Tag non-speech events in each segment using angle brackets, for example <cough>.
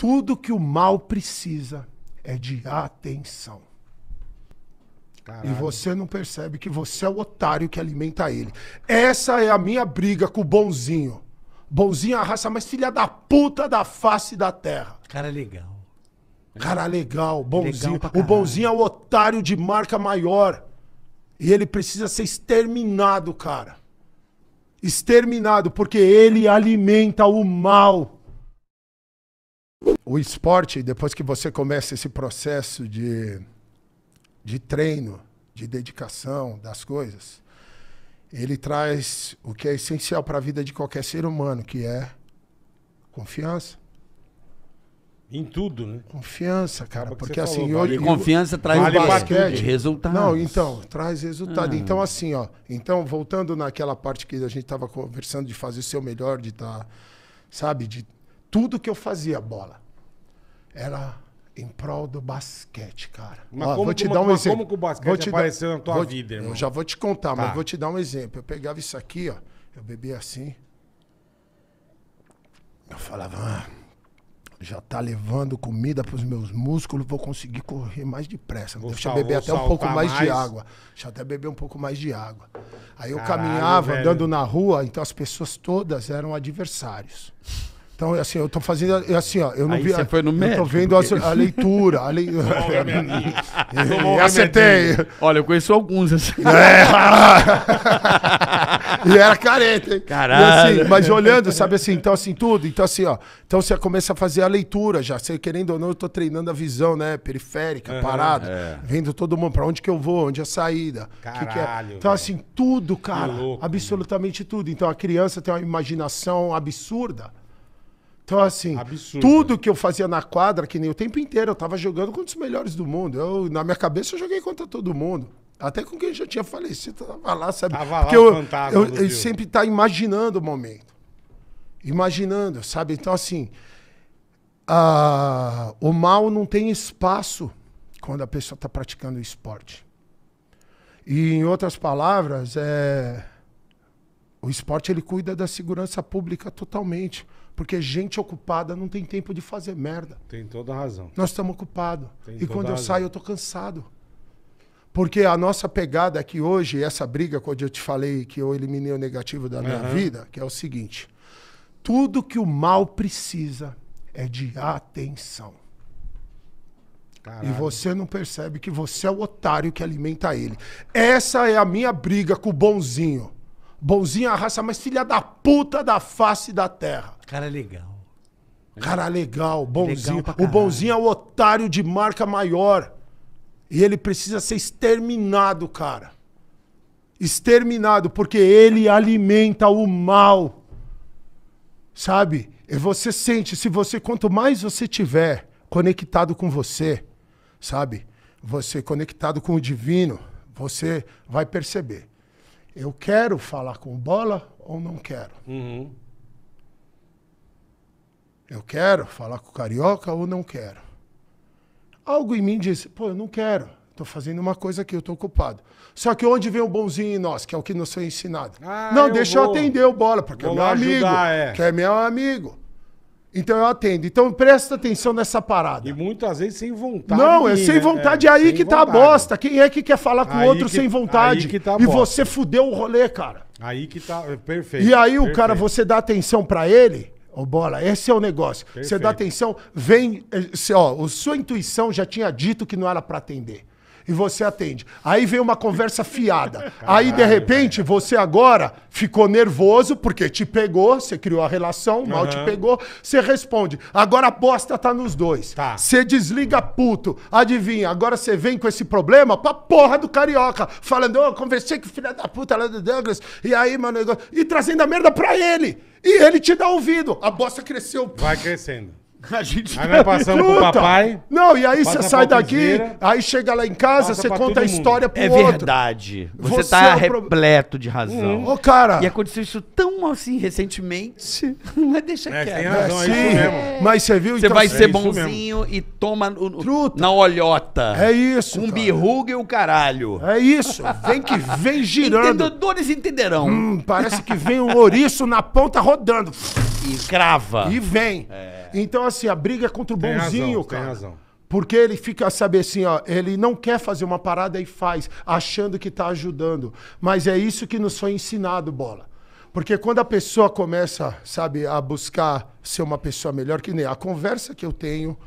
Tudo que o mal precisa é de atenção. Caralho. E você não percebe que você é o otário que alimenta ele. Essa é a minha briga com o bonzinho. Bonzinho é a raça mais filha da puta da face da terra. Cara é legal. Cara legal, bonzinho. Legal o bonzinho é o otário de marca maior. E ele precisa ser exterminado, cara. Exterminado, porque ele alimenta o mal o esporte, depois que você começa esse processo de, de treino, de dedicação das coisas, ele traz o que é essencial para a vida de qualquer ser humano, que é confiança. Em tudo, né? Confiança, cara. Porque assim. Falou, vale eu, confiança traz vale basquete. resultado. Não, então, traz resultado. Ah. Então, assim, ó. Então, voltando naquela parte que a gente estava conversando de fazer o seu melhor, de estar, tá, sabe, de tudo que eu fazia, bola, era em prol do basquete, cara. Mas como, vou te como, dar um exemplo. como que o basquete vou te apareceu na tua vou, vida, irmão? Eu já vou te contar, tá. mas vou te dar um exemplo. Eu pegava isso aqui, ó, eu bebia assim. Eu falava, ah, já tá levando comida para os meus músculos, vou conseguir correr mais depressa. Vou Deixa eu beber até um pouco mais, mais, de água. Deixa até beber um pouco mais de água. Aí eu Caralho, caminhava velho. andando na rua, então as pessoas todas eram adversários. Então, é assim, eu tô fazendo. É assim, ó, eu não Aí vi. Você foi no médico, eu tô vendo porque... a, a, leitura. A le... <laughs> e, acertei. Olha, eu conheço alguns assim. <laughs> É. <laughs> e era careta, hein? Caralho. Assim, mas olhando, sabe assim, então assim, tudo. Então, assim, ó. Então você começa a fazer a leitura já. Você, querendo ou não, eu tô treinando a visão, né? Periférica, uhum, parada. É. Vendo todo mundo pra onde que eu vou, onde é a saída. Caralho. Que que é. Então, assim, tudo, cara. Louco, absolutamente mano. tudo. Então a criança tem uma imaginação absurda então, assim, Absurdo. tudo que eu fazia na quadra, que nem o tempo inteiro, eu tava jogando contra os melhores do mundo. Eu, na minha cabeça, eu joguei contra todo mundo. Até com quem já tinha falecido, tava lá, sabe? Tava Porque lá eu, fantasma. Eu, eu sempre tá imaginando o momento. Imaginando, sabe? Então, assim, a, o mal não tem espaço quando a pessoa tá praticando o esporte. E, em outras palavras, é o esporte ele cuida da segurança pública totalmente, porque gente ocupada não tem tempo de fazer merda. Tem toda a razão. Nós estamos ocupados. e quando eu razão. saio eu tô cansado. Porque a nossa pegada aqui hoje, essa briga quando eu te falei que eu eliminei o negativo da minha uhum. vida, que é o seguinte: tudo que o mal precisa é de atenção. Caralho. E você não percebe que você é o otário que alimenta ele. Essa é a minha briga com o bonzinho bonzinho a raça mais filha da puta da face da terra. Cara é legal. Cara legal, bonzinho. Legal o bonzinho é o otário de marca maior. E ele precisa ser exterminado, cara. Exterminado, porque ele alimenta o mal. Sabe? E você sente, se você, quanto mais você tiver conectado com você, sabe? Você conectado com o divino, você vai perceber eu quero falar com bola ou não quero? Uhum. Eu quero falar com carioca ou não quero? Algo em mim diz, pô, eu não quero. Estou fazendo uma coisa aqui, eu estou ocupado. Só que onde vem o bonzinho em nós, que é o que nos foi ensinado? Ah, não, eu deixa vou. eu atender o bola, porque é vou é meu amigo. é. Que é meu amigo. Então eu atendo. Então presta atenção nessa parada. E muitas vezes sem vontade. Não, é sem né? vontade. É, aí que vontade. tá a bosta. Quem é que quer falar com o outro que, sem vontade? Aí que tá a e bosta. você fudeu o rolê, cara. Aí que tá. É perfeito. E aí perfeito. o cara, você dá atenção para ele. Ô, bola, esse é o negócio. Perfeito. Você dá atenção, vem. Eh, ó, sua intuição já tinha dito que não era para atender e você atende. Aí vem uma conversa fiada. Caralho, aí, de repente, velho. você agora ficou nervoso porque te pegou, você criou a relação, mal uhum. te pegou, você responde. Agora a bosta tá nos dois. Tá. Você desliga puto. Adivinha, agora você vem com esse problema pra porra do carioca, falando, eu oh, conversei com o filho da puta lá do Douglas, e aí, mano, e trazendo a merda pra ele. E ele te dá ouvido. A bosta cresceu. Vai crescendo. <laughs> A gente aí nós passamos pro papai. Não, e aí você sai daqui, aí chega lá em casa, você conta a história pro é outro. É verdade. Você, você tá é repleto pro... de razão. Hum. Ô, cara. E aconteceu isso tão assim recentemente. <laughs> Mas deixa é, Tem razão, é, é isso mesmo. Mas você viu Você então, vai é ser bonzinho mesmo. e toma Truta. na olhota. É isso. Um birruga e o caralho. É isso. Vem que vem <laughs> girando. Entendedores entenderão. Hum, parece que vem um ouriço na ponta rodando escrava. E vem. É. Então, assim, a briga é contra o tem bonzinho, razão, cara. Tem razão. Porque ele fica, sabe assim, ó, ele não quer fazer uma parada e faz, achando que está ajudando. Mas é isso que nos foi ensinado, bola. Porque quando a pessoa começa, sabe, a buscar ser uma pessoa melhor, que nem a conversa que eu tenho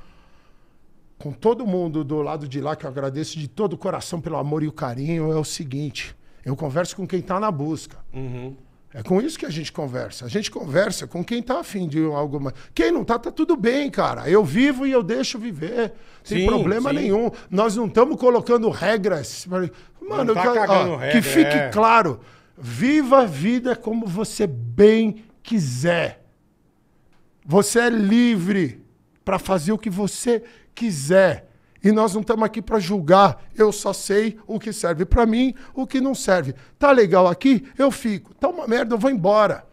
com todo mundo do lado de lá, que eu agradeço de todo o coração pelo amor e o carinho, é o seguinte: eu converso com quem está na busca. Uhum. É com isso que a gente conversa. A gente conversa com quem tá afim de alguma. Quem não tá, tá tudo bem, cara. Eu vivo e eu deixo viver. Sem problema sim. nenhum. Nós não estamos colocando regras. Mano, tá ó, regra, que fique é. claro. Viva a vida como você bem quiser. Você é livre para fazer o que você quiser. E nós não estamos aqui para julgar. Eu só sei o que serve para mim, o que não serve. Tá legal aqui? Eu fico. Tá uma merda, eu vou embora.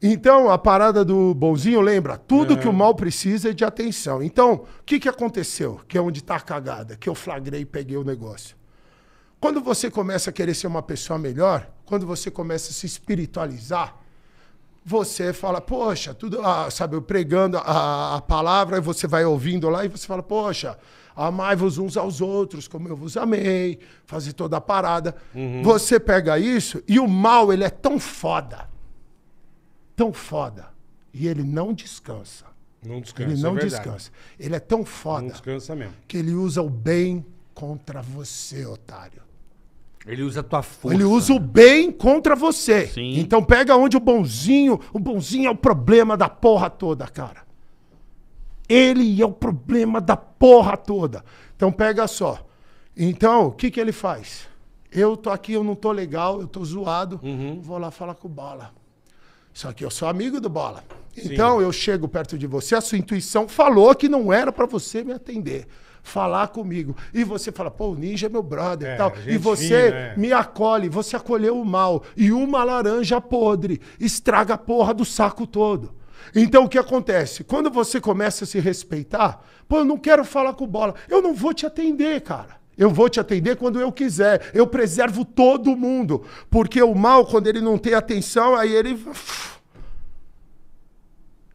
Então, a parada do bonzinho lembra, tudo é. que o mal precisa é de atenção. Então, o que, que aconteceu? Que é onde está a cagada, que eu flagrei e peguei o negócio. Quando você começa a querer ser uma pessoa melhor, quando você começa a se espiritualizar, você fala, poxa, tudo, ah, sabe, eu pregando a, a palavra, e você vai ouvindo lá e você fala, poxa, amai-vos uns aos outros, como eu vos amei, fazer toda a parada. Uhum. Você pega isso e o mal, ele é tão foda, tão foda, e ele não descansa. Não descansa, Ele não é descansa. Ele é tão foda. Não descansa mesmo. Que ele usa o bem contra você, otário. Ele usa a tua força. Ele usa o né? bem contra você. Sim. Então pega onde o bonzinho. O bonzinho é o problema da porra toda, cara. Ele é o problema da porra toda. Então pega só. Então, o que, que ele faz? Eu tô aqui, eu não tô legal, eu tô zoado. Uhum. Vou lá falar com o Bola. Só que eu sou amigo do Bola. Então Sim. eu chego perto de você, a sua intuição falou que não era para você me atender falar comigo. E você fala, pô, o ninja é meu brother é, e tal. E você fina, é. me acolhe, você acolheu o mal. E uma laranja podre estraga a porra do saco todo. Então o que acontece? Quando você começa a se respeitar, pô, eu não quero falar com bola. Eu não vou te atender, cara. Eu vou te atender quando eu quiser. Eu preservo todo mundo. Porque o mal, quando ele não tem atenção, aí ele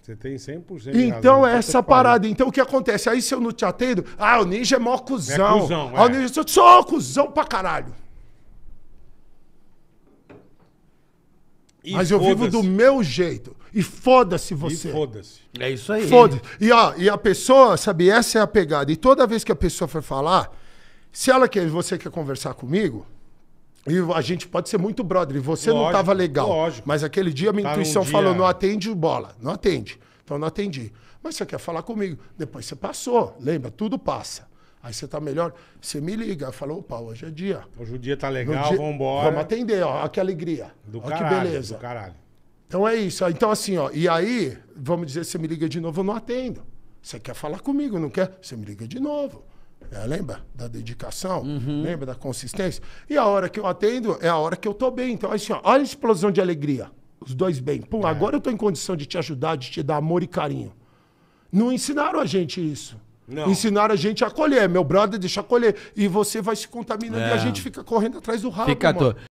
você tem 100% Então é essa parada. Então o que acontece? Aí se eu não te atendo, ah, o ninja é mó cuzão. É cuzão ah, é. o ninja eu sou cuzão pra caralho. E Mas eu vivo do meu jeito. E foda-se você. E foda-se. É isso aí. Foda-se. E, ó, e a pessoa, sabe, essa é a pegada. E toda vez que a pessoa for falar, se ela quer, você quer conversar comigo, e a gente pode ser muito brother. E você lógico, não estava legal. Lógico. Mas aquele dia a minha tá intuição um dia... falou: não atende bola, não atende. Então não atendi. Mas você quer falar comigo? Depois você passou, lembra? Tudo passa. Aí você tá melhor, você me liga, falou opa, hoje é dia. Hoje o dia tá legal, dia, vamos embora. Vamos atender, ó, olha que alegria. Do caralho, que beleza. Do caralho. Então é isso. Então assim, ó, e aí, vamos dizer, você me liga de novo, eu não atendo. Você quer falar comigo, não quer? Você me liga de novo. É, lembra da dedicação? Uhum. Lembra da consistência? E a hora que eu atendo é a hora que eu tô bem. Então, assim, ó, olha a explosão de alegria. Os dois bem. Pum, é. agora eu tô em condição de te ajudar, de te dar amor e carinho. Não ensinaram a gente isso. Não. Ensinaram a gente a acolher. Meu brother deixa acolher E você vai se contaminando é. e a é. gente fica correndo atrás do rabo. Fica mano.